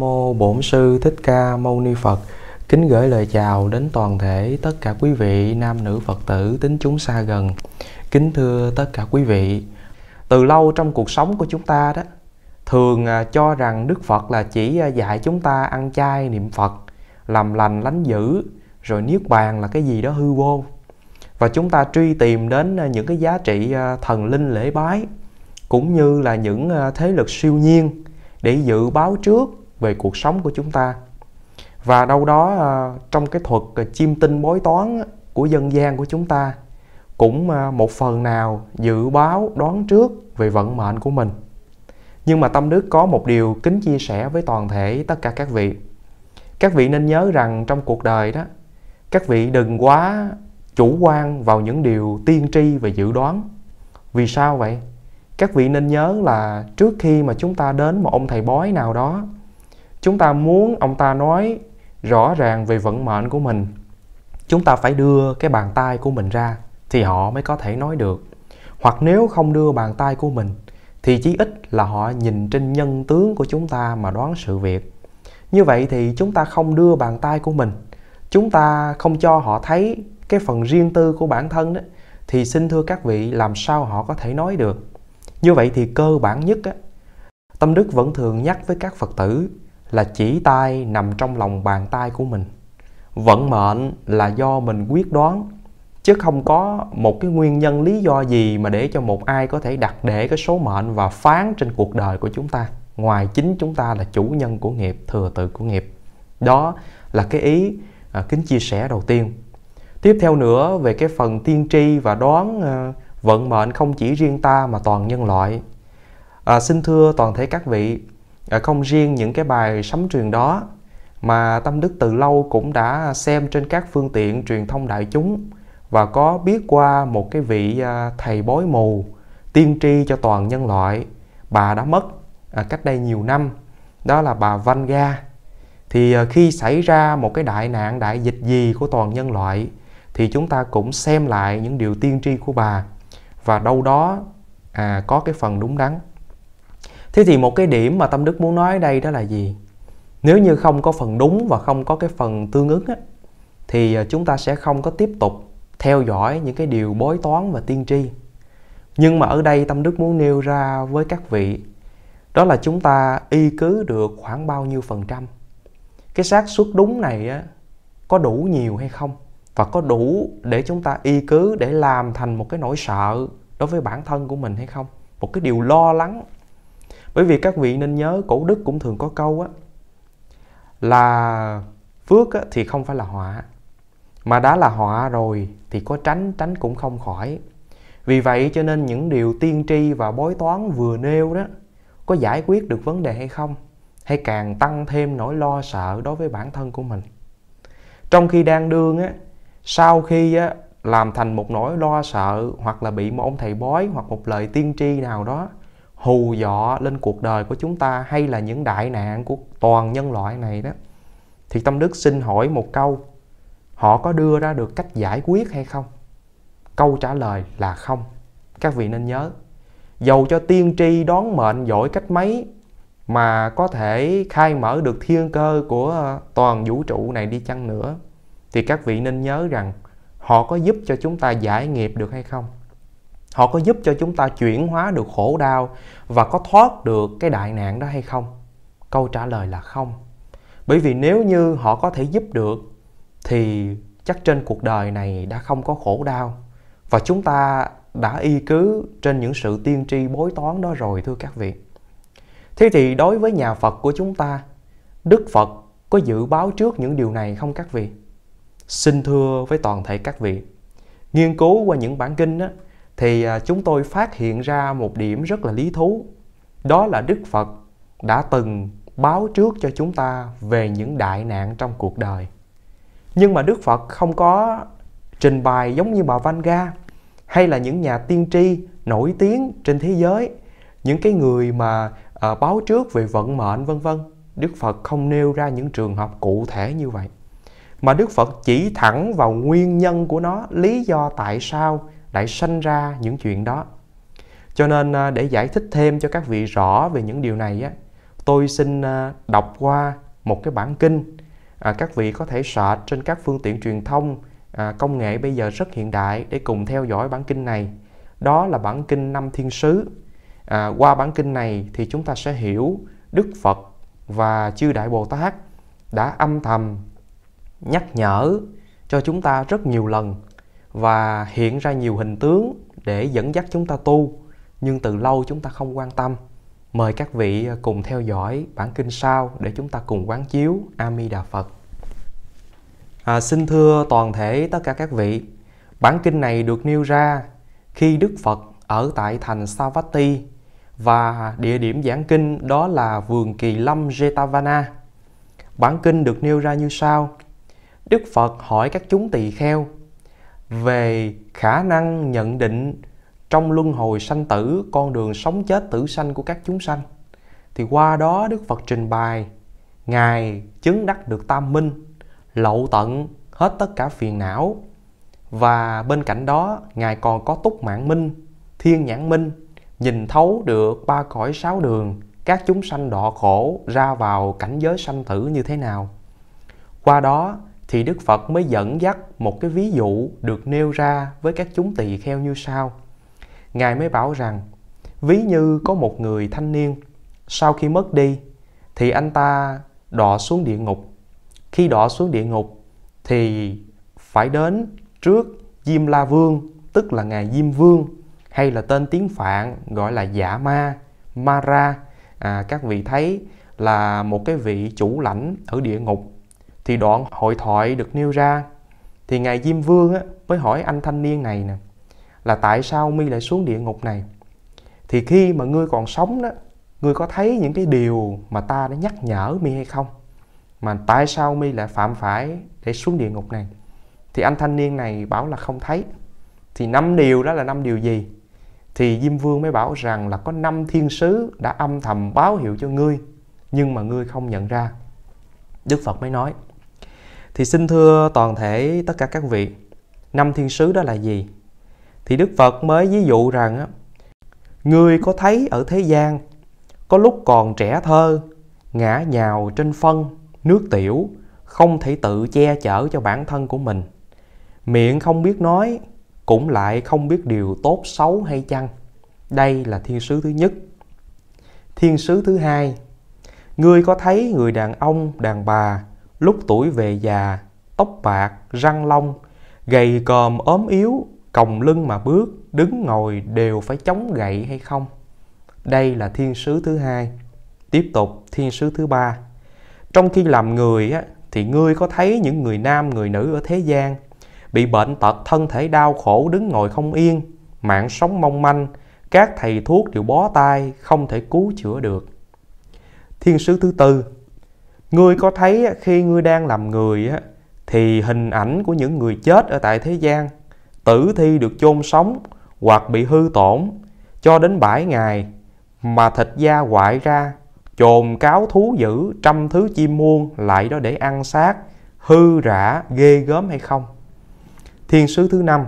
Mô Bổn Sư Thích Ca Mâu Ni Phật Kính gửi lời chào đến toàn thể tất cả quý vị nam nữ Phật tử tính chúng xa gần Kính thưa tất cả quý vị Từ lâu trong cuộc sống của chúng ta đó Thường à, cho rằng Đức Phật là chỉ à, dạy chúng ta ăn chay niệm Phật Làm lành lánh dữ Rồi niết bàn là cái gì đó hư vô Và chúng ta truy tìm đến à, những cái giá trị thần linh lễ bái Cũng như là những thế lực siêu nhiên để dự báo trước về cuộc sống của chúng ta và đâu đó à, trong cái thuật à, chiêm tinh bói toán của dân gian của chúng ta cũng à, một phần nào dự báo đoán trước về vận mệnh của mình nhưng mà tâm đức có một điều kính chia sẻ với toàn thể tất cả các vị các vị nên nhớ rằng trong cuộc đời đó các vị đừng quá chủ quan vào những điều tiên tri và dự đoán vì sao vậy các vị nên nhớ là trước khi mà chúng ta đến một ông thầy bói nào đó chúng ta muốn ông ta nói rõ ràng về vận mệnh của mình chúng ta phải đưa cái bàn tay của mình ra thì họ mới có thể nói được hoặc nếu không đưa bàn tay của mình thì chí ít là họ nhìn trên nhân tướng của chúng ta mà đoán sự việc như vậy thì chúng ta không đưa bàn tay của mình chúng ta không cho họ thấy cái phần riêng tư của bản thân đó thì xin thưa các vị làm sao họ có thể nói được như vậy thì cơ bản nhất á, tâm đức vẫn thường nhắc với các phật tử là chỉ tay nằm trong lòng bàn tay của mình vận mệnh là do mình quyết đoán chứ không có một cái nguyên nhân lý do gì mà để cho một ai có thể đặt để cái số mệnh và phán trên cuộc đời của chúng ta ngoài chính chúng ta là chủ nhân của nghiệp thừa tự của nghiệp đó là cái ý à, kính chia sẻ đầu tiên tiếp theo nữa về cái phần tiên tri và đoán à, vận mệnh không chỉ riêng ta mà toàn nhân loại à, xin thưa toàn thể các vị À, không riêng những cái bài sấm truyền đó mà Tâm Đức từ lâu cũng đã xem trên các phương tiện truyền thông đại chúng và có biết qua một cái vị à, thầy bói mù tiên tri cho toàn nhân loại bà đã mất à, cách đây nhiều năm đó là bà Vanga thì khi xảy ra một cái đại nạn đại dịch gì của toàn nhân loại thì chúng ta cũng xem lại những điều tiên tri của bà và đâu đó à, có cái phần đúng đắn thế thì một cái điểm mà tâm đức muốn nói đây đó là gì nếu như không có phần đúng và không có cái phần tương ứng á, thì ờ, chúng ta sẽ không có tiếp tục theo dõi những cái điều bói toán và tiên tri nhưng mà ở đây tâm đức muốn nêu ra với các vị đó là chúng ta y cứ được khoảng bao nhiêu phần trăm cái xác suất đúng này á, có đủ nhiều hay không và có đủ để chúng ta y cứ để làm thành một cái nỗi sợ đối với bản thân của mình hay không một cái điều lo lắng bởi vì các vị nên nhớ cổ đức cũng thường có câu á là phước á, thì không phải là họa mà đã là họa rồi thì có tránh tránh cũng không khỏi vì vậy cho nên những điều tiên tri và bói toán vừa nêu đó có giải quyết được vấn đề hay không hay càng tăng thêm nỗi lo sợ đối với bản thân của mình trong khi đang đương á sau khi á làm thành một nỗi lo sợ hoặc là bị một ông thầy bói hoặc một lời tiên tri nào đó hù dọ lên cuộc đời của chúng ta hay là những đại nạn của toàn nhân loại này đó thì tâm đức xin hỏi một câu họ có đưa ra được cách giải quyết hay không câu trả lời là không các vị nên nhớ dầu cho tiên tri đón mệnh giỏi cách mấy mà có thể khai mở được thiên cơ của ờ, toàn vũ trụ này đi chăng nữa thì các vị nên nhớ rằng họ có giúp cho chúng ta giải nghiệp được hay không họ có giúp cho chúng ta chuyển hóa được khổ đau và có thoát được cái đại nạn đó hay không câu trả lời là không bởi vì nếu như họ có thể giúp được thì chắc trên cuộc đời này đã không có khổ đau và chúng ta đã y cứ trên những sự tiên tri bối toán đó rồi thưa các vị thế thì đối với nhà phật của chúng ta đức phật có dự báo trước những điều này không các vị xin thưa với toàn thể các vị nghiên cứu qua những bản kinh đó thì à, chúng tôi phát hiện ra một điểm rất là lý thú đó là đức phật đã từng báo trước cho chúng ta về những đại nạn trong cuộc đời nhưng mà đức phật không có trình bày giống như bà vanga hay là những nhà tiên tri nổi tiếng trên thế giới những cái người mà à, báo trước về vận mệnh vân vân đức phật không nêu ra những trường hợp cụ thể như vậy mà đức phật chỉ thẳng vào nguyên nhân của nó lý do tại sao lại sanh ra những chuyện đó cho nên à, để giải thích thêm cho các vị rõ về những điều này tôi xin à, đọc qua một cái bản kinh à, các vị có thể search trên các phương tiện truyền thông công nghệ bây giờ rất hiện đại để cùng theo dõi bản kinh này đó là bản kinh năm thiên sứ qua bản kinh này thì chúng ta sẽ hiểu đức phật và chư đại bồ tát đã âm thầm nhắc nhở cho chúng ta rất nhiều lần và hiện ra nhiều hình tướng để dẫn dắt chúng ta tu nhưng từ lâu chúng ta không quan tâm mời các vị à, cùng theo dõi bản kinh sau để chúng ta cùng quán chiếu a di đà phật à, xin thưa toàn thể tất cả các vị bản kinh này được nêu ra khi đức phật ở tại thành savatthi và địa điểm giảng kinh đó là vườn kỳ lâm jetavana bản kinh được nêu ra như sau đức phật hỏi các chúng tỳ kheo về khả năng nhận định trong luân hồi sanh tử con đường sống chết tử sanh của các chúng sanh thì qua đó đức phật trình bày ngài chứng đắc được tam minh lậu tận hết tất cả phiền não và bên cạnh đó ngài còn có túc mạng minh thiên nhãn minh nhìn thấu được ba cõi sáu đường các chúng sanh đọa khổ ra vào cảnh giới sanh tử như thế nào qua đó thì Đức Phật mới dẫn dắt một cái ví dụ được nêu ra với các chúng tỳ kheo như sau. Ngài mới bảo rằng, ví như có một người thanh niên, sau khi mất đi, thì anh ta đọ xuống địa ngục. Khi đọ xuống địa ngục, thì phải đến trước Diêm La Vương, tức là Ngài Diêm Vương, hay là tên tiếng Phạn gọi là giả dạ Ma, Mara. À, các vị thấy là một cái vị chủ lãnh ở địa ngục thì đoạn hội thoại được nêu ra thì ngài diêm vương á, mới hỏi anh thanh niên này nè là tại sao mi lại xuống địa ngục này thì khi mà ngươi còn sống đó ngươi có thấy những cái điều mà ta đã nhắc nhở mi hay không mà tại sao mi lại phạm phải để xuống địa ngục này thì anh thanh niên này bảo là không thấy thì năm điều đó là năm điều gì thì diêm vương mới bảo rằng là có năm thiên sứ đã âm thầm báo hiệu cho ngươi nhưng mà ngươi không nhận ra đức phật mới nói thì xin thưa toàn thể tất cả các vị năm thiên sứ đó là gì thì đức phật mới ví dụ rằng á người có thấy ở thế gian có lúc còn trẻ thơ ngã nhào trên phân nước tiểu không thể tự che chở cho bản thân của mình miệng không biết nói cũng lại không biết điều tốt xấu hay chăng đây là thiên sứ thứ nhất thiên sứ thứ hai ngươi có thấy người đàn ông đàn bà lúc tuổi về già, tóc bạc, răng long, gầy còm ốm yếu, còng lưng mà bước, đứng ngồi đều phải chống gậy hay không? Đây là thiên sứ thứ hai. Tiếp tục thiên sứ thứ ba. Trong khi làm người á, thì ngươi có thấy những người nam, người nữ ở thế gian bị bệnh tật, thân thể đau khổ, đứng ngồi không yên, mạng sống mong manh, các thầy thuốc đều bó tay, không thể cứu chữa được. Thiên sứ thứ tư, Ngươi có thấy khi ngươi đang làm người thì hình ảnh của những người chết ở tại thế gian, tử thi được chôn sống hoặc bị hư tổn cho đến 7 ngày mà thịt da hoại ra, chồn cáo thú dữ trăm thứ chim muôn lại đó để ăn xác, hư rã ghê gớm hay không? Thiên sứ thứ năm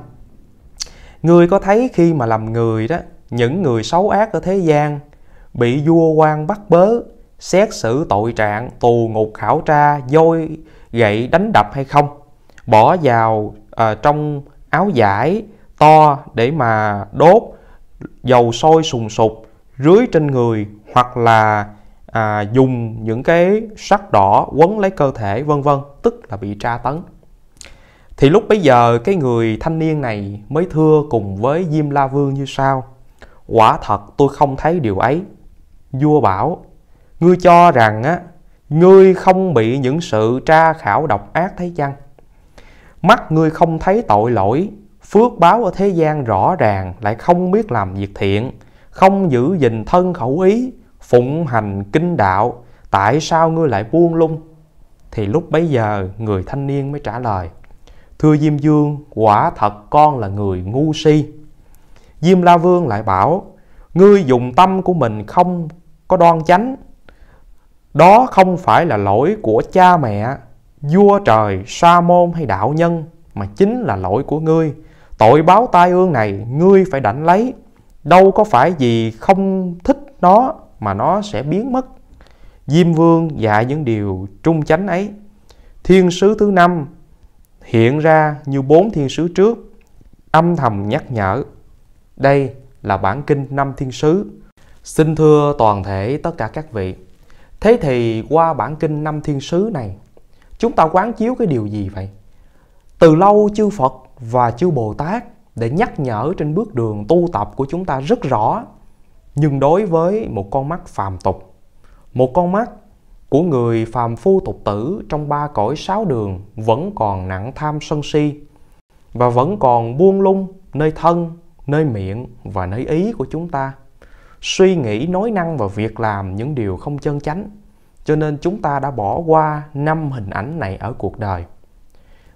Ngươi có thấy khi mà làm người đó, những người xấu ác ở thế gian bị vua quan bắt bớ xét xử tội trạng tù ngục khảo tra dôi gậy đánh đập hay không bỏ vào à, trong áo giải to để mà đốt dầu sôi sùng sục rưới trên người hoặc là à, dùng những cái sắt đỏ quấn lấy cơ thể vân vân tức là bị tra tấn thì lúc bấy giờ cái người thanh niên này mới thưa cùng với Diêm La Vương như sau Quả thật tôi không thấy điều ấy Vua bảo ngươi cho rằng á, ngươi không bị những sự tra khảo độc ác thấy chăng? Mắt ngươi không thấy tội lỗi, phước báo ở thế gian rõ ràng lại không biết làm việc thiện, không giữ gìn thân khẩu ý, phụng hành kinh đạo, tại sao ngươi lại buông lung? Thì lúc bấy giờ người thanh niên mới trả lời, Thưa Diêm Vương, quả thật con là người ngu si. Diêm La Vương lại bảo, ngươi dùng tâm của mình không có đoan chánh đó không phải là lỗi của cha mẹ, vua trời, sa môn hay đạo nhân, mà chính là lỗi của ngươi. Tội báo tai ương này ngươi phải đảnh lấy. Đâu có phải vì không thích nó mà nó sẽ biến mất. Diêm vương dạy những điều trung chánh ấy. Thiên sứ thứ năm hiện ra như bốn thiên sứ trước, âm thầm nhắc nhở. Đây là bản kinh năm thiên sứ. Xin thưa toàn thể tất cả các vị, Thế thì qua bản kinh năm thiên sứ này, chúng ta quán chiếu cái điều gì vậy? Từ lâu chư Phật và chư Bồ Tát để nhắc nhở trên bước đường tu tập của chúng ta rất rõ. Nhưng đối với một con mắt phàm tục, một con mắt của người phàm phu tục tử trong ba cõi sáu đường vẫn còn nặng tham sân si và vẫn còn buông lung nơi thân, nơi miệng và nơi ý của chúng ta suy nghĩ nói năng và việc làm những điều không chân chánh cho nên chúng ta đã bỏ qua năm hình ảnh này ở cuộc đời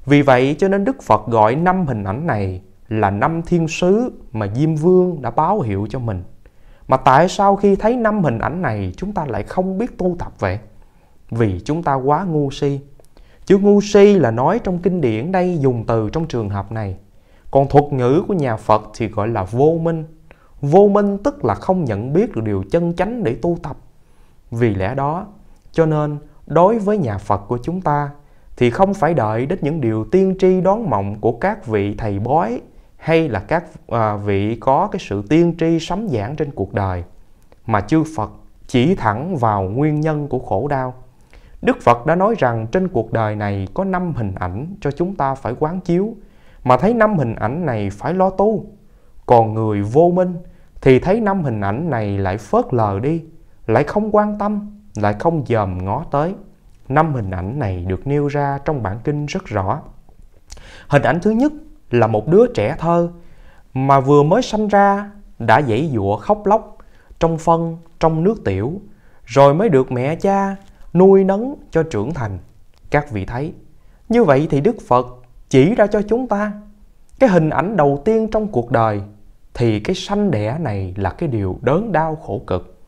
vì vậy cho nên đức phật gọi năm hình ảnh này là năm thiên sứ mà diêm vương đã báo hiệu cho mình mà tại sao khi thấy năm hình ảnh này chúng ta lại không biết tu tập vậy vì chúng ta quá ngu si chữ ngu si là nói trong kinh điển đây dùng từ trong trường hợp này còn thuật ngữ của nhà phật thì gọi là vô minh vô minh tức là không nhận biết được điều chân chánh để tu tập vì lẽ đó cho nên đối với nhà phật của chúng ta thì không phải đợi đến những điều tiên tri đoán mộng của các vị thầy bói hay là các à, vị có cái sự tiên tri sấm giảng trên cuộc đời mà chư phật chỉ thẳng vào nguyên nhân của khổ đau đức phật đã nói rằng trên cuộc đời này có năm hình ảnh cho chúng ta phải quán chiếu mà thấy năm hình ảnh này phải lo tu còn người vô minh thì thấy năm hình ảnh này lại phớt lờ đi, lại không quan tâm, lại không dòm ngó tới. Năm hình ảnh này được nêu ra trong bản kinh rất rõ. Hình ảnh thứ nhất là một đứa trẻ thơ mà vừa mới sanh ra đã dãy dụa khóc lóc trong phân, trong nước tiểu, rồi mới được mẹ cha nuôi nấng cho trưởng thành. Các vị thấy, như vậy thì Đức Phật chỉ ra cho chúng ta cái hình ảnh đầu tiên trong cuộc đời thì cái sanh đẻ này là cái điều đớn đau khổ cực.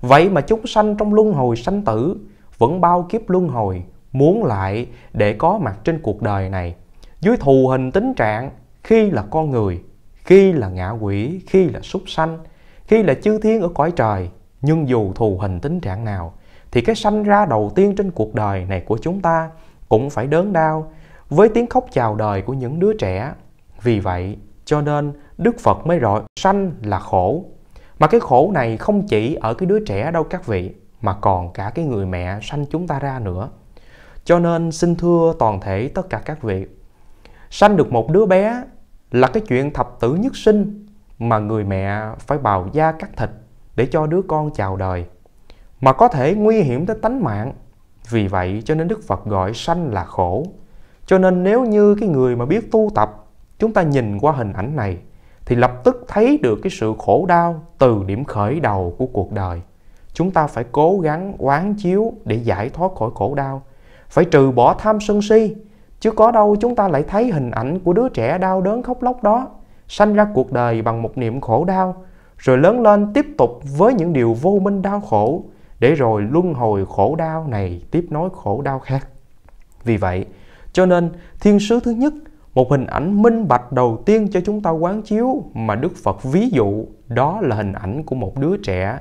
Vậy mà chúng sanh trong luân hồi sanh tử vẫn bao kiếp luân hồi muốn lại để có mặt trên cuộc đời này dưới thù hình tính trạng khi là con người, khi là ngạ quỷ, khi là súc sanh, khi là chư thiên ở cõi trời. Nhưng dù thù hình tính trạng nào thì cái sanh ra đầu tiên trên cuộc đời này của chúng ta cũng phải đớn đau với tiếng khóc chào đời của những đứa trẻ. Vì vậy, cho nên Đức Phật mới rõ sanh là khổ. Mà cái khổ này không chỉ ở cái đứa trẻ đâu các vị, mà còn cả cái người mẹ sanh chúng ta ra nữa. Cho nên xin thưa toàn thể tất cả các vị, sanh được một đứa bé là cái chuyện thập tử nhất sinh mà người mẹ phải bào da cắt thịt để cho đứa con chào đời, mà có thể nguy hiểm tới tánh mạng. Vì vậy cho nên Đức Phật gọi sanh là khổ. Cho nên nếu như cái người mà biết tu tập, chúng ta nhìn qua hình ảnh này thì lập tức thấy được cái sự khổ đau từ điểm khởi đầu của cuộc đời chúng ta phải cố gắng quán chiếu để giải thoát khỏi khổ đau phải trừ bỏ tham sân si chứ có đâu chúng ta lại thấy hình ảnh của đứa trẻ đau đớn khóc lóc đó sanh ra cuộc đời bằng một niệm khổ đau rồi lớn lên tiếp tục với những điều vô minh đau khổ để rồi luân hồi khổ đau này tiếp nối khổ đau khác vì vậy cho nên thiên sứ thứ nhất một hình ảnh minh bạch đầu tiên cho chúng ta quán chiếu mà Đức Phật ví dụ đó là hình ảnh của một đứa trẻ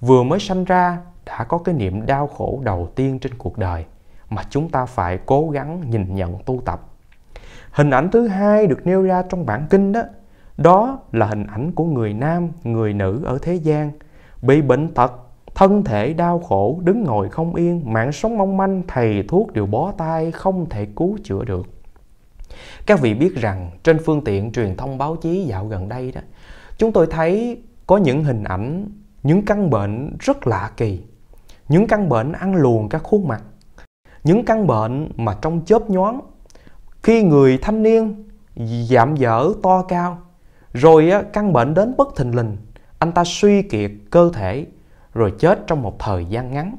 vừa mới sanh ra đã có cái niệm đau khổ đầu tiên trên cuộc đời mà chúng ta phải cố gắng nhìn nhận tu tập. Hình ảnh thứ hai được nêu ra trong bản kinh đó, đó là hình ảnh của người nam, người nữ ở thế gian bị bệnh tật, thân thể đau khổ, đứng ngồi không yên, mạng sống mong manh, thầy thuốc đều bó tay không thể cứu chữa được. Các vị biết rằng trên phương tiện truyền thông báo chí dạo gần đây đó, chúng tôi thấy có những hình ảnh những căn bệnh rất lạ kỳ, những căn bệnh ăn luồn các khuôn mặt, những căn bệnh mà trong chớp nhoáng khi người thanh niên giảm dở to cao rồi căn bệnh đến bất thình lình anh ta suy kiệt cơ thể rồi chết trong một thời gian ngắn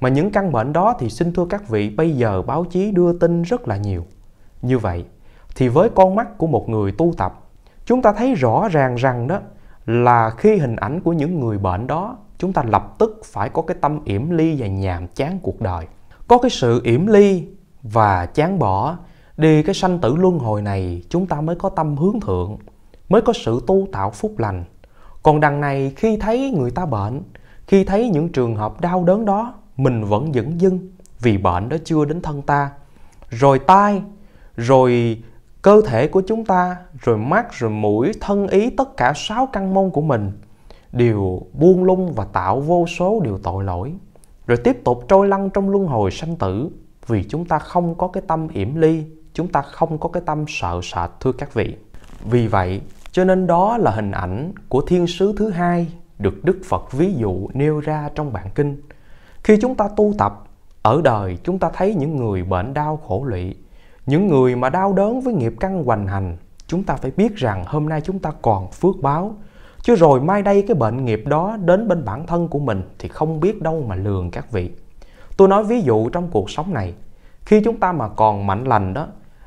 mà những căn bệnh đó thì xin thưa các vị bây giờ báo chí đưa tin rất là nhiều như vậy, thì với con mắt của một người tu tập, chúng ta thấy rõ ràng rằng đó là khi hình ảnh của những người bệnh đó, chúng ta lập tức phải có cái tâm yểm ly và nhàm chán cuộc đời. Có cái sự yểm ly và chán bỏ đi cái sanh tử luân hồi này, chúng ta mới có tâm hướng thượng, mới có sự tu tạo phúc lành. Còn đằng này khi thấy người ta bệnh, khi thấy những trường hợp đau đớn đó, mình vẫn dẫn dưng vì bệnh đó chưa đến thân ta. Rồi tai rồi cơ thể của chúng ta rồi mắt rồi mũi thân ý tất cả sáu căn môn của mình đều buông lung và tạo vô số điều tội lỗi rồi tiếp tục trôi lăn trong luân hồi sanh tử vì chúng ta không có cái tâm yểm ly chúng ta không có cái tâm sợ sệt thưa các vị vì vậy cho nên đó là hình ảnh của thiên sứ thứ hai được đức phật ví dụ nêu ra trong bản kinh khi chúng ta tu tập ở đời chúng ta thấy những người bệnh đau khổ lụy những người mà đau đớn với nghiệp căn hoành hành, chúng ta phải biết rằng hôm nay chúng ta còn phước báo. Chứ rồi mai đây cái bệnh nghiệp đó đến bên bản thân của mình thì không biết đâu mà lường các vị. Tôi nói ví dụ trong cuộc sống này, khi chúng ta mà còn mạnh lành đó,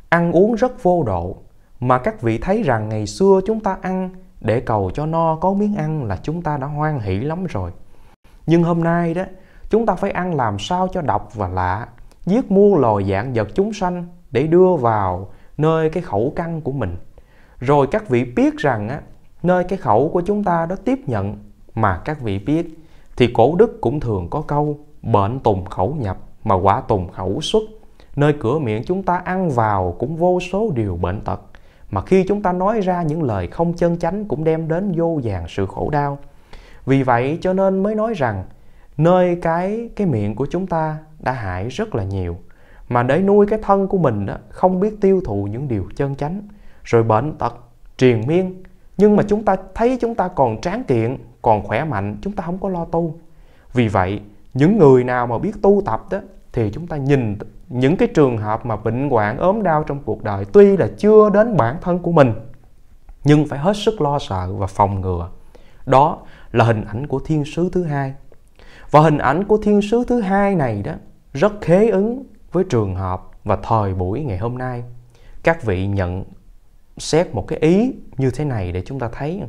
ăn uống rất vô độ, mà các vị thấy rằng ngày xưa chúng ta ăn để cầu cho no có miếng ăn là chúng ta đã hoan hỷ lắm rồi. Nhưng hôm nay đó, chúng ta phải ăn làm sao cho độc và lạ, giết mua loài dạng vật chúng sanh để đưa vào nơi cái khẩu căn của mình rồi các vị biết rằng á, nơi cái khẩu của chúng ta đó tiếp nhận mà các vị biết thì cổ đức cũng thường có câu bệnh tùng khẩu nhập mà quả tùng khẩu xuất nơi cửa miệng chúng ta ăn vào cũng vô số điều bệnh tật mà khi chúng ta nói ra những lời không chân chánh cũng đem đến vô vàng sự khổ đau vì vậy cho nên mới nói rằng nơi cái cái miệng của chúng ta đã hại rất là nhiều mà để nuôi cái thân của mình không biết tiêu thụ những điều chân chánh rồi bệnh tật triền miên nhưng mà chúng ta thấy chúng ta còn tráng kiện còn khỏe mạnh chúng ta không có lo tu vì vậy những người nào mà biết tu tập đó thì chúng ta nhìn những cái trường hợp mà bệnh hoạn ốm đau trong cuộc đời tuy là chưa đến bản thân của mình nhưng phải hết sức lo sợ và phòng ngừa đó là hình ảnh của thiên sứ thứ hai và hình ảnh của thiên sứ thứ hai này đó rất khế ứng với trường hợp và thời buổi ngày hôm nay các vị nhận xét một cái ý như thế này để chúng ta thấy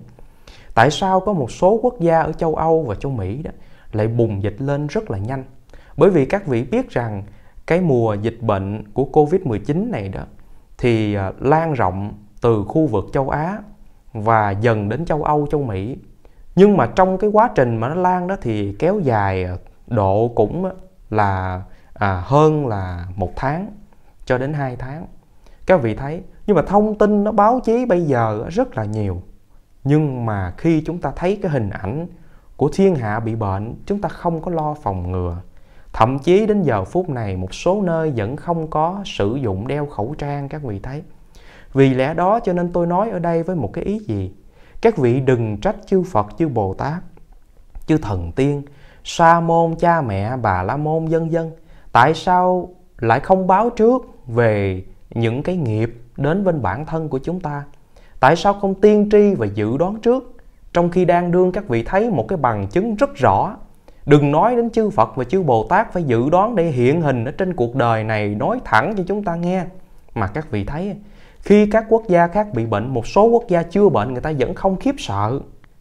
tại sao có một số quốc gia ở châu Âu và châu Mỹ đó lại bùng dịch lên rất là nhanh bởi vì các vị biết rằng cái mùa dịch bệnh của Covid-19 này đó thì à, lan rộng từ khu vực châu Á và dần đến châu Âu, châu Mỹ. Nhưng mà trong cái quá trình mà nó lan đó thì kéo dài độ cũng là à, hơn là một tháng cho đến hai tháng các vị thấy nhưng mà thông tin nó báo chí bây giờ rất là nhiều nhưng mà khi chúng ta thấy cái hình ảnh của thiên hạ bị bệnh chúng ta không có lo phòng ngừa thậm chí đến giờ phút này một số nơi vẫn không có sử dụng đeo khẩu trang các vị thấy vì lẽ đó cho nên tôi nói ở đây với một cái ý gì các vị đừng trách chư phật chư bồ tát chư thần tiên sa môn cha mẹ bà la môn vân dân tại sao lại không báo trước về những cái nghiệp đến bên bản thân của chúng ta tại sao không tiên tri và dự đoán trước trong khi đang đương các vị thấy một cái bằng chứng rất rõ đừng nói đến chư phật và chư bồ tát phải dự đoán để hiện hình ở trên cuộc đời này nói thẳng cho chúng ta nghe mà các vị thấy khi các quốc gia khác bị bệnh một số quốc gia chưa bệnh người ta vẫn không khiếp sợ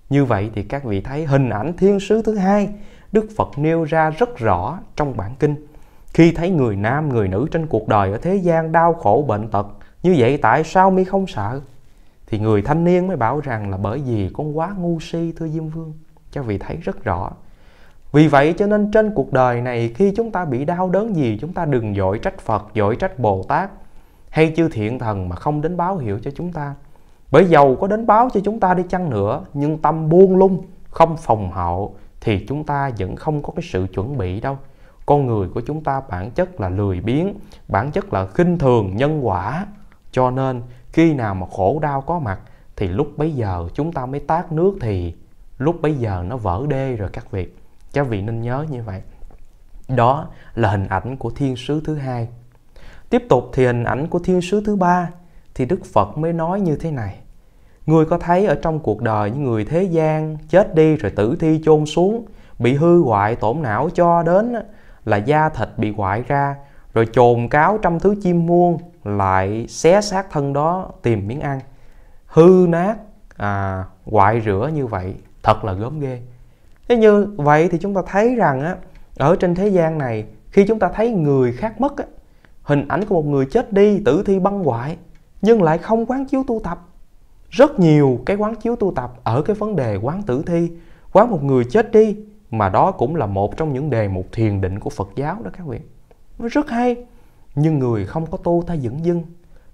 như vậy thì các vị thấy hình ảnh thiên sứ thứ hai đức phật nêu ra rất rõ trong bản kinh khi thấy người nam, người nữ trên cuộc đời ở thế gian đau khổ bệnh tật, như vậy tại sao mi không sợ? Thì người thanh niên mới bảo rằng là bởi vì con quá ngu si thưa Diêm Vương. Cho vị thấy rất rõ. Vì vậy cho nên trên cuộc đời này khi chúng ta bị đau đớn gì chúng ta đừng dội trách Phật, dội trách Bồ Tát hay chư thiện thần mà không đến báo hiệu cho chúng ta. Bởi dầu có đến báo cho chúng ta đi chăng nữa nhưng tâm buông lung, không phòng hộ thì chúng ta vẫn không có cái sự chuẩn bị đâu con người của chúng ta bản chất là lười biếng bản chất là khinh thường nhân quả cho nên khi nào mà khổ đau có mặt thì lúc bấy giờ chúng ta mới tát nước thì lúc bấy giờ nó vỡ đê rồi các vị các vị nên nhớ như vậy đó là hình ảnh của thiên sứ thứ hai tiếp tục thì hình ảnh của thiên sứ thứ ba thì đức phật mới nói như thế này người có thấy ở trong cuộc đời những người thế gian chết đi rồi tử thi chôn xuống bị hư hoại tổn não cho đến là da thịt bị hoại ra rồi chồn cáo trong thứ chim muôn lại xé xác thân đó tìm miếng ăn hư nát à, hoại rửa như vậy thật là gớm ghê thế như vậy thì chúng ta thấy rằng á ở trên thế gian này khi chúng ta thấy người khác mất á, hình ảnh của một người chết đi tử thi băng hoại nhưng lại không quán chiếu tu tập rất nhiều cái quán chiếu tu tập ở cái vấn đề quán tử thi quán một người chết đi mà đó cũng là một trong những đề mục thiền định của Phật giáo đó các vị rất hay nhưng người không có tu ta dẫn dưng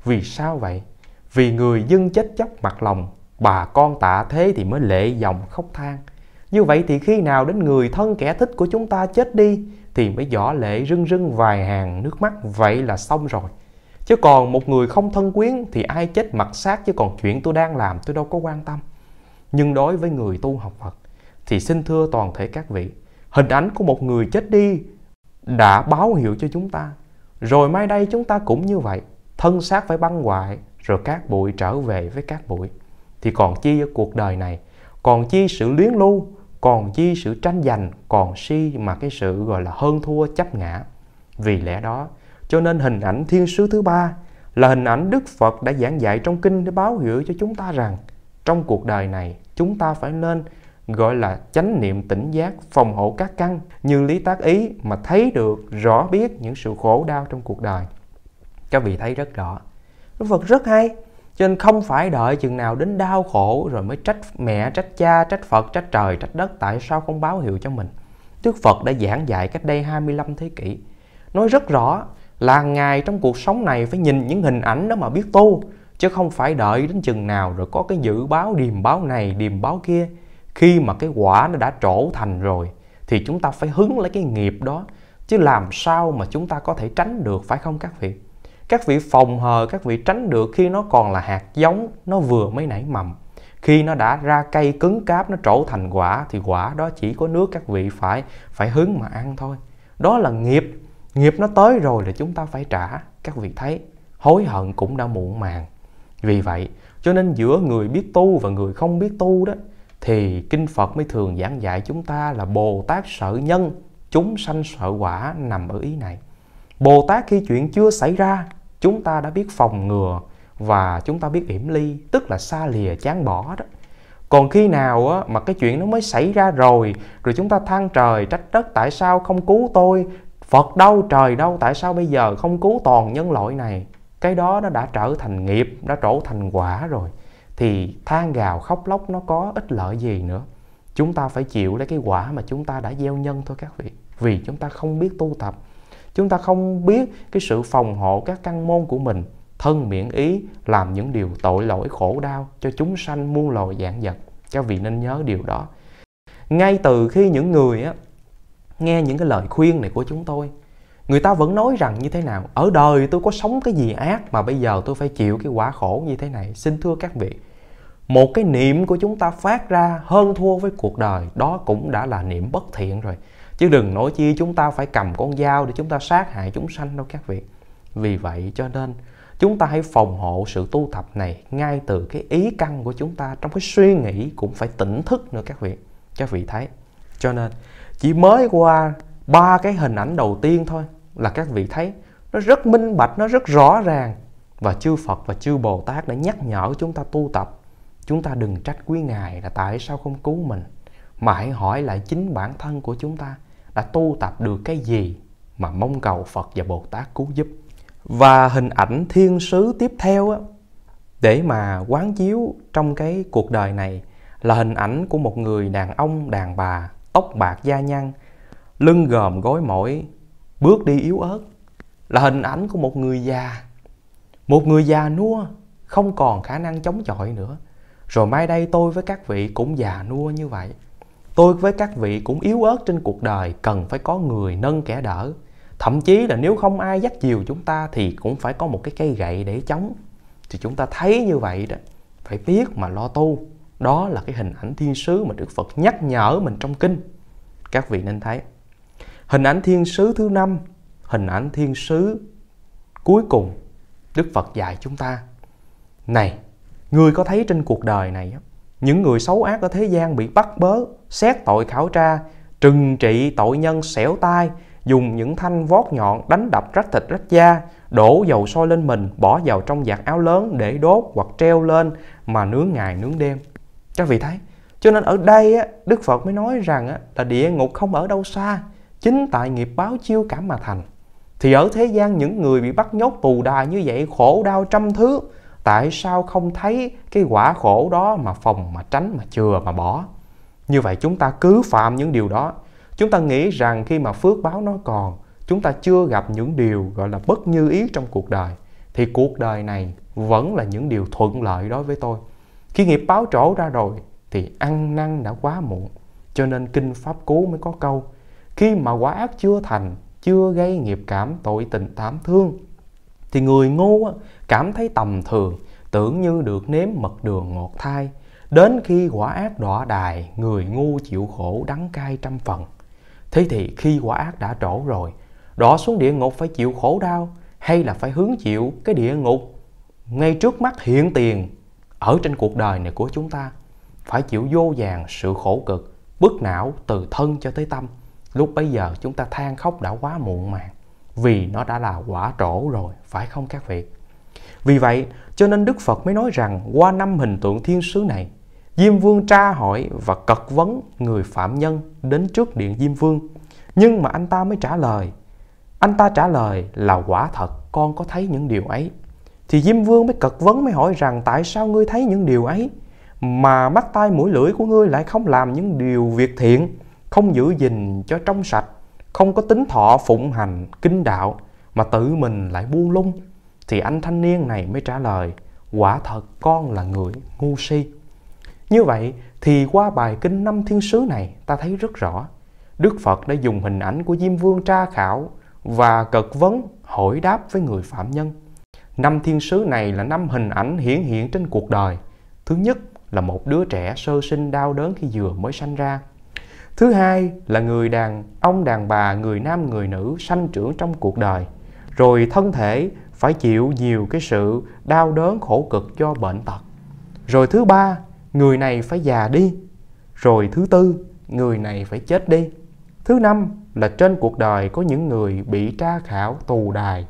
vì sao vậy vì người dân chết chóc mặt lòng bà con tạ thế thì mới lệ dòng khóc than như vậy thì khi nào đến người thân kẻ thích của chúng ta chết đi thì mới giỏ lệ rưng rưng vài hàng nước mắt vậy là xong rồi chứ còn một người không thân quyến thì ai chết mặt xác chứ còn chuyện tôi đang làm tôi đâu có quan tâm nhưng đối với người tu học phật thì xin thưa toàn thể các vị, hình ảnh của một người chết đi đã báo hiệu cho chúng ta. Rồi mai đây chúng ta cũng như vậy, thân xác phải băng hoại, rồi các bụi trở về với các bụi. Thì còn chi ở cuộc đời này, còn chi sự luyến lưu, còn chi sự tranh giành, còn si mà cái sự gọi là hơn thua chấp ngã. Vì lẽ đó, cho nên hình ảnh thiên sứ thứ ba là hình ảnh Đức Phật đã giảng dạy trong kinh để báo hiệu cho chúng ta rằng trong cuộc đời này chúng ta phải nên gọi là chánh niệm tỉnh giác phòng hộ các căn như lý tác ý mà thấy được rõ biết những sự khổ đau trong cuộc đời các vị thấy rất rõ Đức Phật rất hay cho nên không phải đợi chừng nào đến đau khổ rồi mới trách mẹ trách cha trách Phật trách trời trách đất tại sao không báo hiệu cho mình Đức Phật đã giảng dạy cách đây 25 thế kỷ nói rất rõ là ngài trong cuộc sống này phải nhìn những hình ảnh đó mà biết tu chứ không phải đợi đến chừng nào rồi có cái dự báo điềm báo này điềm báo kia khi mà cái quả nó đã trổ thành rồi thì chúng ta phải hứng lấy cái nghiệp đó chứ làm sao mà chúng ta có thể tránh được phải không các vị các vị phòng hờ các vị tránh được khi nó còn là hạt giống nó vừa mới nảy mầm khi nó đã ra cây cứng cáp nó trổ thành quả thì quả đó chỉ có nước các vị phải phải hứng mà ăn thôi đó là nghiệp nghiệp nó tới rồi là chúng ta phải trả các vị thấy hối hận cũng đã muộn màng vì vậy cho nên giữa người biết tu và người không biết tu đó thì kinh Phật mới thường giảng dạy chúng ta là Bồ Tát sợ nhân, chúng sanh sợ quả nằm ở ý này. Bồ Tát khi chuyện chưa xảy ra, chúng ta đã biết phòng ngừa và chúng ta biết yểm ly, tức là xa lìa chán bỏ đó. Còn khi nào á, mà cái chuyện nó mới xảy ra rồi, rồi chúng ta than trời trách đất tại sao không cứu tôi, Phật đâu trời đâu tại sao bây giờ không cứu toàn nhân loại này. Cái đó nó đã trở thành nghiệp, đã trổ thành quả rồi thì than gào khóc lóc nó có ích lợi gì nữa chúng ta phải chịu lấy cái quả mà chúng ta đã gieo nhân thôi các vị vì chúng ta không biết tu tập chúng ta không biết cái sự phòng hộ các căn môn của mình thân miệng ý làm những điều tội lỗi khổ đau cho chúng sanh muôn loài dạng vật các vị nên nhớ điều đó ngay từ khi những người á, nghe những cái lời khuyên này của chúng tôi người ta vẫn nói rằng như thế nào ở đời tôi có sống cái gì ác mà bây giờ tôi phải chịu cái quả khổ như thế này xin thưa các vị một cái niệm của chúng ta phát ra hơn thua với cuộc đời đó cũng đã là niệm bất thiện rồi chứ đừng nói chi chúng ta phải cầm con dao để chúng ta sát hại chúng sanh đâu các vị vì vậy cho nên chúng ta hãy phòng hộ sự tu tập này ngay từ cái ý căn của chúng ta trong cái suy nghĩ cũng phải tỉnh thức nữa các vị các vị thấy cho nên chỉ mới qua ba cái hình ảnh đầu tiên thôi là các vị thấy nó rất minh bạch nó rất rõ ràng và chư Phật và chư Bồ Tát đã nhắc nhở chúng ta tu tập chúng ta đừng trách quý ngài là tại sao không cứu mình mà hãy hỏi lại chính bản thân của chúng ta đã tu tập được cái gì mà mong cầu phật và bồ tát cứu giúp và hình ảnh thiên sứ tiếp theo á, để mà quán chiếu trong cái cuộc đời này là hình ảnh của một người đàn ông đàn bà tóc bạc da nhăn lưng gòm gối mỏi bước đi yếu ớt là hình ảnh của một người già một người già nua không còn khả năng chống chọi nữa rồi mai đây tôi với các vị cũng già nua như vậy tôi với các vị cũng yếu ớt trên cuộc đời cần phải có người nâng kẻ đỡ thậm chí là nếu không ai dắt chiều chúng ta thì cũng phải có một cái cây gậy để chống thì chúng ta thấy như vậy đó phải biết mà lo tu đó là cái hình ảnh thiên sứ mà đức phật nhắc nhở mình trong kinh các vị nên thấy hình ảnh thiên sứ thứ năm hình ảnh thiên sứ cuối cùng đức phật dạy chúng ta này người có thấy trên cuộc đời này những người xấu ác ở thế gian bị bắt bớ, xét tội khảo tra, trừng trị tội nhân xẻo tai, dùng những thanh vót nhọn đánh đập rách thịt rách da, đổ dầu sôi lên mình, bỏ vào trong giặt áo lớn để đốt hoặc treo lên mà nướng ngày nướng đêm. Các vị thấy, cho nên ở đây Đức Phật mới nói rằng là địa ngục không ở đâu xa, chính tại nghiệp báo chiêu cảm mà thành. Thì ở thế gian những người bị bắt nhốt tù đài như vậy khổ đau trăm thứ tại sao không thấy cái quả khổ đó mà phòng mà tránh mà chừa mà bỏ như vậy chúng ta cứ phạm những điều đó chúng ta nghĩ rằng khi mà phước báo nó còn chúng ta chưa gặp những điều gọi là bất như ý trong cuộc đời thì cuộc đời này vẫn là những điều thuận lợi đối với tôi khi nghiệp báo trổ ra rồi thì ăn năn đã quá muộn cho nên kinh pháp cú mới có câu khi mà quả ác chưa thành chưa gây nghiệp cảm tội tình tám thương thì người ngu cảm thấy tầm thường tưởng như được nếm mật đường ngọt thai đến khi quả ác đỏ đài người ngu chịu khổ đắng cay trăm phần thế thì khi quả ác đã trổ rồi đỏ xuống địa ngục phải chịu khổ đau hay là phải hướng chịu cái địa ngục ngay trước mắt hiện tiền ở trên cuộc đời này của chúng ta phải chịu vô vàng sự khổ cực bức não từ thân cho tới tâm lúc bấy giờ chúng ta than khóc đã quá muộn màng vì nó đã là quả trổ rồi, phải không các vị? Vì vậy, cho nên Đức Phật mới nói rằng qua năm hình tượng thiên sứ này, Diêm Vương tra hỏi và cật vấn người phạm nhân đến trước điện Diêm Vương. Nhưng mà anh ta mới trả lời. Anh ta trả lời là quả thật, con có thấy những điều ấy. Thì Diêm Vương mới cật vấn mới hỏi rằng tại sao ngươi thấy những điều ấy mà mắt tai mũi lưỡi của ngươi lại không làm những điều việc thiện, không giữ gìn cho trong sạch không có tính thọ phụng hành kinh đạo mà tự mình lại buông lung thì anh thanh niên này mới trả lời quả thật con là người ngu si như vậy thì qua bài kinh năm thiên sứ này ta thấy rất rõ đức phật đã dùng hình ảnh của diêm vương tra khảo và cật vấn hỏi đáp với người phạm nhân năm thiên sứ này là năm hình ảnh hiển hiện trên cuộc đời thứ nhất là một đứa trẻ sơ sinh đau đớn khi vừa mới sanh ra Thứ hai là người đàn ông đàn bà, người nam người nữ sanh trưởng trong cuộc đời, rồi thân thể phải chịu nhiều cái sự đau đớn khổ cực do bệnh tật. Rồi thứ ba, người này phải già đi. Rồi thứ tư, người này phải chết đi. Thứ năm là trên cuộc đời có những người bị tra khảo tù đài.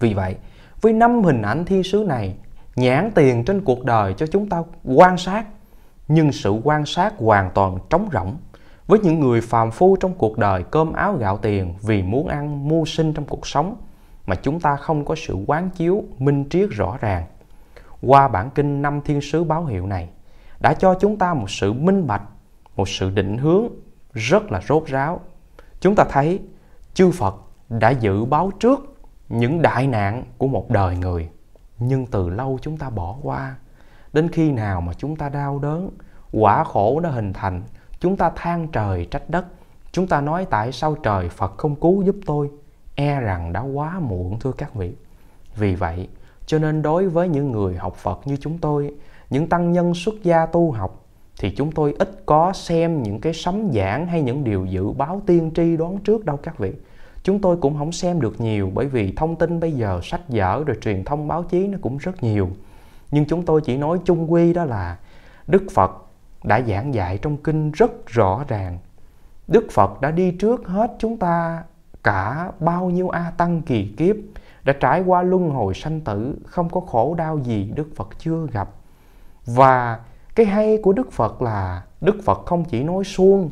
Vì vậy, với năm hình ảnh thi sứ này nhãn tiền trên cuộc đời cho chúng ta quan sát nhưng sự quan sát hoàn toàn trống rỗng với những người phàm phu trong cuộc đời cơm áo gạo tiền vì muốn ăn mưu sinh trong cuộc sống mà chúng ta không có sự quán chiếu minh triết rõ ràng qua bản kinh năm thiên sứ báo hiệu này đã cho chúng ta một sự minh bạch một sự định hướng rất là rốt ráo chúng ta thấy chư phật đã dự báo trước những đại nạn của một đời người nhưng từ lâu chúng ta bỏ qua đến khi nào mà chúng ta đau đớn quả khổ nó hình thành chúng ta than trời trách đất chúng ta nói tại sao trời phật không cứu giúp tôi e rằng đã quá muộn thưa các vị vì vậy cho nên đối với những người học phật như chúng tôi những tăng nhân xuất gia tu học thì chúng tôi ít có xem những cái sấm giảng hay những điều dự báo tiên tri đoán trước đâu các vị chúng tôi cũng không xem được nhiều bởi vì thông tin bây giờ sách vở rồi truyền thông báo chí nó cũng rất nhiều nhưng chúng tôi chỉ nói chung quy đó là đức phật đã giảng dạy trong kinh rất rõ ràng đức phật đã đi trước hết chúng ta cả bao nhiêu a tăng kỳ kiếp đã trải qua luân hồi sanh tử không có khổ đau gì đức phật chưa gặp và cái hay của đức phật là đức phật không chỉ nói suông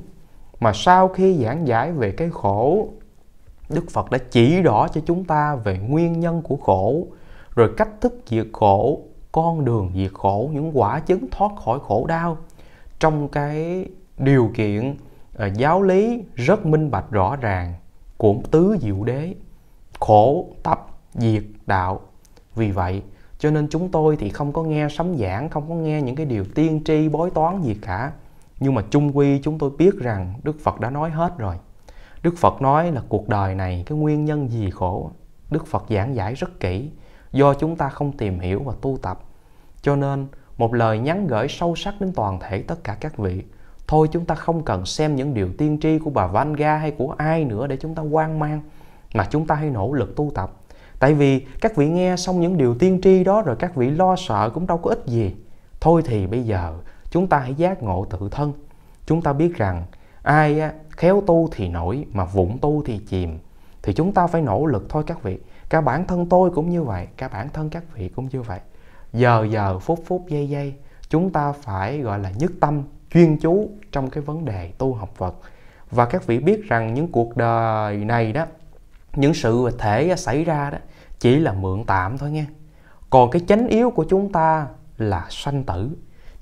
mà sau khi giảng giải về cái khổ đức phật đã chỉ rõ cho chúng ta về nguyên nhân của khổ rồi cách thức diệt khổ con đường diệt khổ những quả chứng thoát khỏi khổ đau trong cái điều kiện uh, giáo lý rất minh bạch rõ ràng của tứ diệu đế khổ tập diệt đạo vì vậy cho nên chúng tôi thì không có nghe sấm giảng không có nghe những cái điều tiên tri bói toán gì cả nhưng mà chung quy chúng tôi biết rằng đức phật đã nói hết rồi đức phật nói là cuộc đời này cái nguyên nhân gì khổ đức phật giảng giải rất kỹ do chúng ta không tìm hiểu và tu tập cho nên một lời nhắn gửi sâu sắc đến toàn thể tất cả các vị. Thôi chúng ta không cần xem những điều tiên tri của bà Vanga hay của ai nữa để chúng ta quan mang, mà chúng ta hãy nỗ lực tu tập. Tại vì các vị nghe xong những điều tiên tri đó rồi các vị lo sợ cũng đâu có ích gì. Thôi thì bây giờ chúng ta hãy giác ngộ tự thân. Chúng ta biết rằng ai khéo tu thì nổi mà vụng tu thì chìm. Thì chúng ta phải nỗ lực thôi các vị. Cả bản thân tôi cũng như vậy, cả bản thân các vị cũng như vậy giờ giờ phút phút giây giây chúng ta phải gọi là nhất tâm chuyên chú trong cái vấn đề tu học Phật và các vị biết rằng những cuộc đời này đó những sự thể xảy ra đó chỉ là mượn tạm thôi nghe còn cái chánh yếu của chúng ta là sanh tử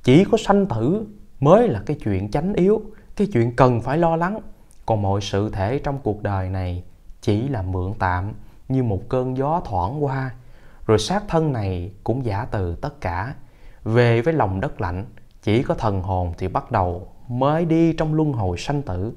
chỉ có sanh tử mới là cái chuyện chánh yếu cái chuyện cần phải lo lắng còn mọi sự thể trong cuộc đời này chỉ là mượn tạm như một cơn gió thoảng qua rồi sát thân này cũng giả từ tất cả về với lòng đất lạnh chỉ có thần hồn thì bắt đầu mới đi trong luân hồi sanh tử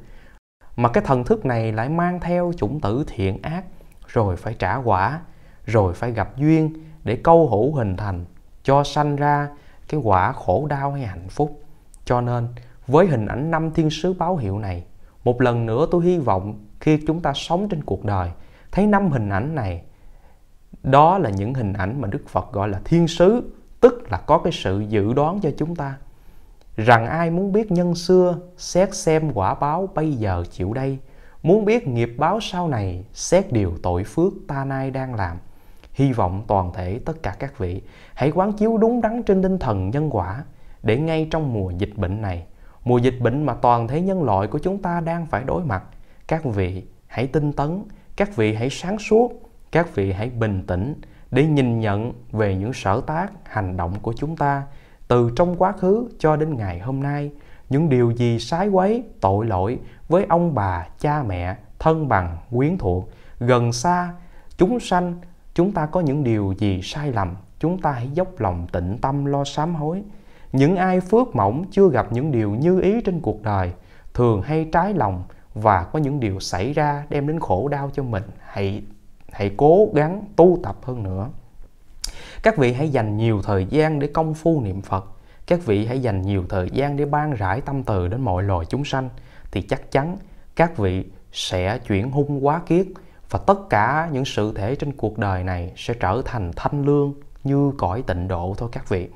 mà cái thần thức này lại mang theo chủng tử thiện ác rồi phải trả quả rồi phải gặp duyên để câu hữu hình thành cho sanh ra cái quả khổ đau hay hạnh phúc cho nên với hình ảnh năm thiên sứ báo hiệu này một lần nữa tôi hy vọng khi chúng ta sống trên cuộc đời thấy năm hình ảnh này đó là những hình ảnh mà đức phật gọi là thiên sứ tức là có cái sự dự đoán cho chúng ta rằng ai muốn biết nhân xưa xét xem quả báo bây giờ chịu đây muốn biết nghiệp báo sau này xét điều tội phước ta nay đang làm hy vọng toàn thể tất cả các vị hãy quán chiếu đúng đắn trên tinh thần nhân quả để ngay trong mùa dịch bệnh này mùa dịch bệnh mà toàn thể nhân loại của chúng ta đang phải đối mặt các vị hãy tinh tấn các vị hãy sáng suốt các vị hãy bình tĩnh để nhìn nhận về những sở tác hành động của chúng ta từ trong quá khứ cho đến ngày hôm nay những điều gì sái quấy tội lỗi với ông bà cha mẹ thân bằng quyến thuộc gần xa chúng sanh chúng ta có những điều gì sai lầm chúng ta hãy dốc lòng tịnh tâm lo sám hối những ai phước mỏng chưa gặp những điều như ý trên cuộc đời thường hay trái lòng và có những điều xảy ra đem đến khổ đau cho mình hãy hãy cố gắng tu tập hơn nữa các vị hãy dành nhiều thời gian để công phu niệm phật các vị hãy dành nhiều thời gian để ban rải tâm từ đến mọi loài chúng sanh thì chắc chắn các vị sẽ chuyển hung quá kiết và tất cả những sự thể trên cuộc đời này sẽ trở thành thanh lương như cõi tịnh độ thôi các vị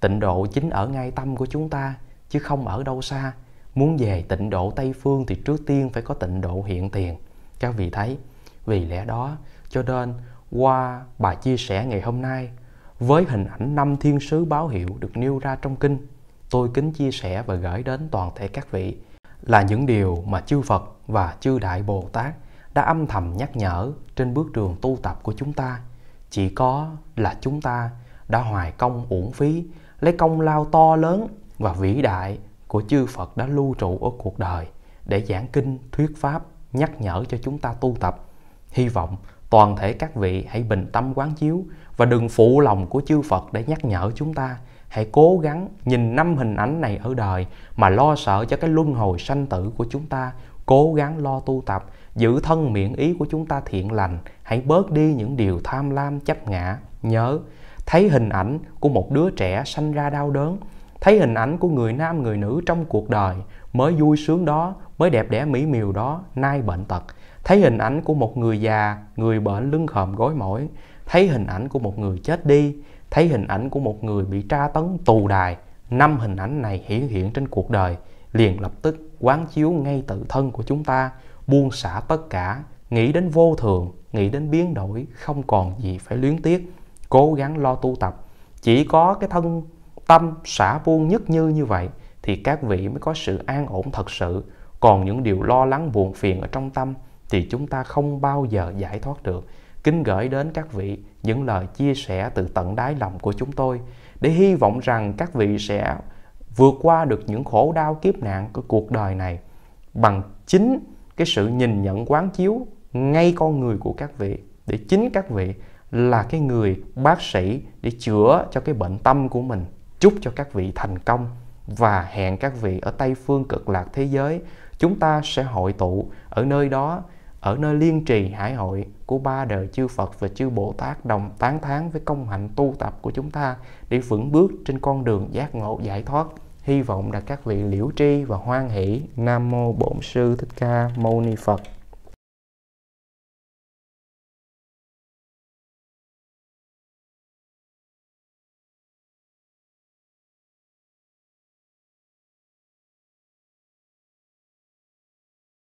tịnh độ chính ở ngay tâm của chúng ta chứ không ở đâu xa muốn về tịnh độ tây phương thì trước tiên phải có tịnh độ hiện tiền các vị thấy vì lẽ đó cho nên, qua bài chia sẻ ngày hôm nay, với hình ảnh năm thiên sứ báo hiệu được nêu ra trong kinh, tôi kính chia sẻ và gửi đến toàn thể các vị là những điều mà chư Phật và chư Đại Bồ Tát đã âm thầm nhắc nhở trên bước đường tu tập của chúng ta. Chỉ có là chúng ta đã hoài công uổng phí, lấy công lao to lớn và vĩ đại của chư Phật đã lưu trụ ở cuộc đời để giảng kinh, thuyết pháp, nhắc nhở cho chúng ta tu tập. Hy vọng toàn thể các vị hãy bình tâm quán chiếu và đừng phụ lòng của chư Phật để nhắc nhở chúng ta hãy cố gắng nhìn năm hình ảnh này ở đời mà lo sợ cho cái luân hồi sanh tử của chúng ta cố gắng lo tu tập giữ thân miệng ý của chúng ta thiện lành hãy bớt đi những điều tham lam chấp ngã nhớ thấy hình ảnh của một đứa trẻ sanh ra đau đớn thấy hình ảnh của người nam người nữ trong cuộc đời mới vui sướng đó mới đẹp đẽ mỹ miều đó nay bệnh tật thấy hình ảnh của một người già người bệnh lưng khòm gối mỏi thấy hình ảnh của một người chết đi thấy hình ảnh của một người bị tra tấn tù đài năm hình ảnh này hiển hiện trên cuộc đời liền lập tức quán chiếu ngay tự thân của chúng ta buông xả tất cả nghĩ đến vô thường nghĩ đến biến đổi không còn gì phải luyến tiếc cố gắng lo tu tập chỉ có cái thân tâm xả buông nhất như như vậy thì các vị mới có sự an ổn thật sự còn những điều lo lắng buồn phiền ở trong tâm thì chúng ta không bao giờ giải thoát được kính gửi đến các vị những lời chia sẻ từ tận đáy lòng của chúng tôi để hy vọng rằng các vị sẽ vượt qua được những khổ đau kiếp nạn của cuộc đời này bằng chính cái sự nhìn nhận quán chiếu ngay con người của các vị để chính các vị là cái người bác sĩ để chữa cho cái bệnh tâm của mình chúc cho các vị thành công và hẹn các vị ở tây phương cực lạc thế giới chúng ta sẽ hội tụ ở nơi đó ở nơi liên trì hải hội của ba đời chư Phật và chư Bồ Tát đồng tán thán với công hạnh tu tập của chúng ta để vững bước trên con đường giác ngộ giải thoát. Hy vọng là các vị liễu tri và hoan hỷ. Nam mô Bổn sư Thích Ca Mâu Ni Phật.